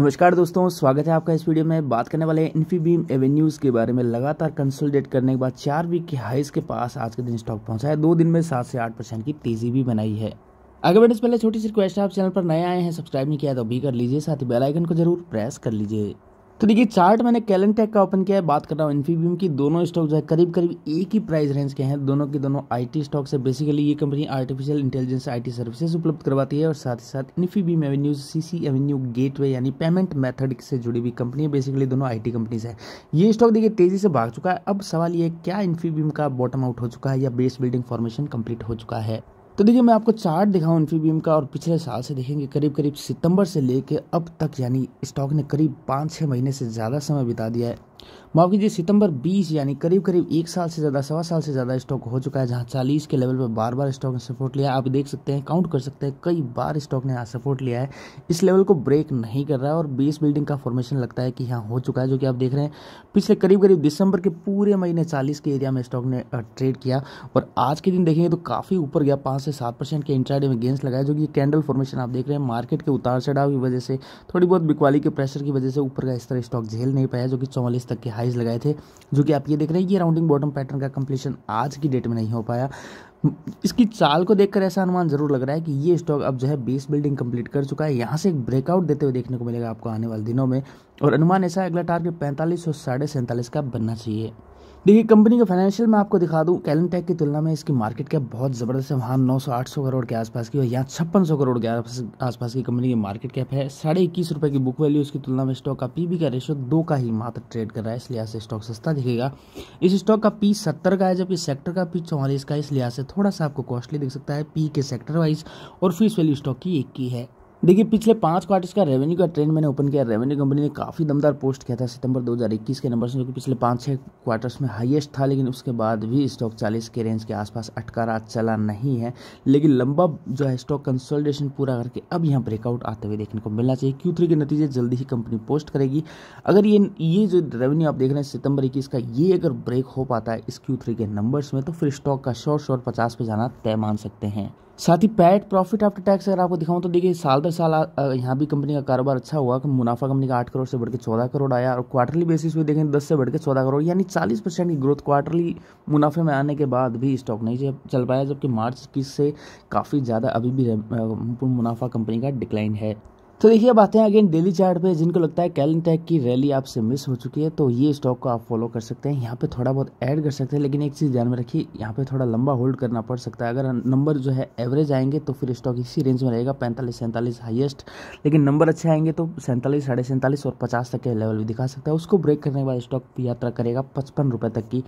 नमस्कार दोस्तों स्वागत है आपका इस वीडियो में बात करने वाले हैं इन्फीबीम एवेन्यूज़ के बारे में लगातार कंसोलिडेट करने के बाद चार वीक के हाइस के पास आज के दिन स्टॉक पहुंचा है दो दिन में सात से आठ परसेंट की तेजी भी बनाई है आगे बढ़ने से पहले छोटी सी रिक्वेस्ट है आप चैनल पर नए आए हैं सब्सक्राइब नहीं किया तो भी कर लीजिए साथ ही बेलाइकन को जरूर प्रेस कर लीजिए तो देखिए चार्ट मैंने कैलन टेक का ओपन किया है बात कर रहा हूँ इन्फीबीम की दोनों स्टॉक जो है करीब करीब एक ही प्राइस रेंज के हैं दोनों के दोनों आईटी स्टॉक्स है बेसिकली ये company artificial intelligence IT services उपलब्ध करवाती है और साथ ही साथ Infibeam Avenue CC Avenue gateway यानी पेमेंट मेथड से जुड़ी हुई कंपनी है बेसिकली दोनों आई कंपनीज है ये स्टॉक देखिए तेजी से भाग चुका है अब सवाल ये क्या इन्फीबीम का बॉटम आउट हो चुका है या बेस बिल्डिंग फॉर्मेशन कंप्लीट हो चुका है तो देखिए मैं आपको चार्ट दिखाऊँ इन्फीबीम बीम का और पिछले साल से देखेंगे करीब करीब सितंबर से लेकर अब तक यानी स्टॉक ने करीब पाँच छः महीने से ज़्यादा समय बिता दिया है माफ कीजिए सितंबर 20 यानी करीब करीब एक साल से ज़्यादा सवा साल से ज़्यादा स्टॉक हो चुका है जहाँ 40 के लेवल पर बार बार स्टॉक ने सपोर्ट लिया आप देख सकते हैं काउंट कर सकते हैं कई बार स्टॉक ने यहाँ सपोर्ट लिया है इस लेवल को ब्रेक नहीं कर रहा है और बेस बिल्डिंग का फॉर्मेशन लगता है कि यहाँ हो चुका है जो कि आप देख रहे हैं पिछले करीब करीब दिसंबर के पूरे महीने चालीस के एरिया में स्टॉक ने ट्रेड किया और आज के दिन देखेंगे तो काफ़ी ऊपर गया पाँच से सात परसेंट के इंट्राडे में गेंस लगाए जो कि कैंडल फॉर्मेशन आप देख रहे हैं मार्केट के उतार चढ़ाव की वजह से थोड़ी बहुत बिकवाली के प्रेशर की वजह से ऊपर का इस तरह स्टॉक झेल नहीं पाया जो कि चौवालीस तक के हाइज लगाए थे जो कि आप ये देख रहे हैं ये राउंडिंग बॉटम पैटर्न का कंप्लीशन आज की डेट में नहीं हो पाया इसकी चाल को देखकर ऐसा अनुमान जरूर लग रहा है कि ये स्टॉक अब जो है बेस बिल्डिंग कंप्लीट कर चुका है यहाँ से एक ब्रेकआउट देते हुए देखने को मिलेगा आपको आने वाले दिनों में और अनुमान ऐसा है अगला टारगेट पैंतालीस और साढ़े सैंतालीस का बनना चाहिए देखिए कंपनी का फाइनेंशियल मैं आपको दिखा दूं टैक की तुलना में इसकी मार्केट कैप बहुत ज़बरदस्त है वहाँ 900-800 करोड़ के आसपास की और यहाँ छप्पन करोड़ के आसपास की कंपनी की मार्केट कैप है साढ़े इक्कीस रुपये की बुक वैल्यू इसकी तुलना में स्टॉक का पी का रेशो दो का ही मात्र ट्रेड कर रहा है इस लिहाज से स्टॉक सस्ता दिखेगा इस स्टॉक का पी सत्तर का है जबकि सेक्टर का पी चौवालीस का इस लिहाज से थोड़ा सा आपको कॉस्टली दिख सकता है पी के सेक्टर वाइज और फीस वैल्यू स्टॉक की एक की है देखिए पिछले पाँच क्वार्टर्स का रेवेन्यू का ट्रेंड मैंने ओपन किया रेवेन्यू कंपनी ने काफ़ी दमदार पोस्ट किया था सितंबर 2021 के नंबर से जो कि पिछले पाँच छः क्वार्टर्स में हाईएस्ट था लेकिन उसके बाद भी स्टॉक 40 के रेंज के आसपास अटका रहा चला नहीं है लेकिन लंबा जो है स्टॉक कंसोलिडेशन पूरा करके अब यहाँ ब्रेकआउट आते हुए देखने को मिलना चाहिए क्यू के नतीजे जल्दी ही कंपनी पोस्ट करेगी अगर ये ये जो रेवेन्यू आप देख रहे हैं सितंबर इक्कीस का ये अगर ब्रेक हो पाता है इस क्यू के नंबर्स में तो फिर स्टॉक का शॉर्ट शॉर्ट पचास पे जाना तय मान सकते हैं साथ ही पैट प्रॉफिट आफ्टर टैक्स अगर आपको दिखाऊं तो देखिए साल दर साल यहाँ भी कंपनी का कारोबार अच्छा हुआ कि मुनाफा कंपनी का आठ करोड़ से बढ़ के चौदह करोड़ आया और क्वार्टरली बेसिस पे देखें तो दस से बढ़ के चौदह करोड़ यानी चालीस परसेंट की ग्रोथ क्वार्टरली मुनाफे में आने के बाद भी स्टॉक नहीं चल पाया जबकि मार्च इक्कीस से काफ़ी ज़्यादा अभी भी मुनाफा कंपनी का डिक्लाइन है तो देखिए बातें अगेन डेली चार्ट पे जिनको लगता है कैलन टैक की रैली आपसे मिस हो चुकी है तो ये स्टॉक को आप फॉलो कर सकते हैं यहाँ पे थोड़ा बहुत ऐड कर सकते हैं लेकिन एक चीज़ ध्यान में रखिए यहाँ पे थोड़ा लंबा होल्ड करना पड़ सकता है अगर नंबर जो है एवरेज आएंगे तो फिर स्टॉक इसी रेंज में रहेगा पैंतालीस सैंतालीस हाइएस्ट लेकिन नंबर अच्छे आएंगे तो सैंतालीस साढ़े सैंतालीस और पचास तक के लेवल भी दिखा सकता है उसको ब्रेक करने के बाद स्टॉक यात्रा करेगा पचपन रुपये तक की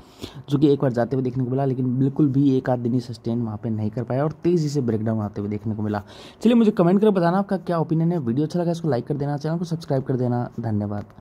जो कि एक बार जाते हुए देखने को मिला लेकिन बिल्कुल भी एक आध दिन ही सस्टेन वहाँ पर नहीं कर पाया और तेज़ी से ब्रेकडाउन आते हुए देखने को मिला चलिए मुझे कमेंट कर बताना आपका क्या ओपिनियन है वीडियो अच्छा लगा इसको लाइक कर देना चैनल को सब्सक्राइब कर देना धन्यवाद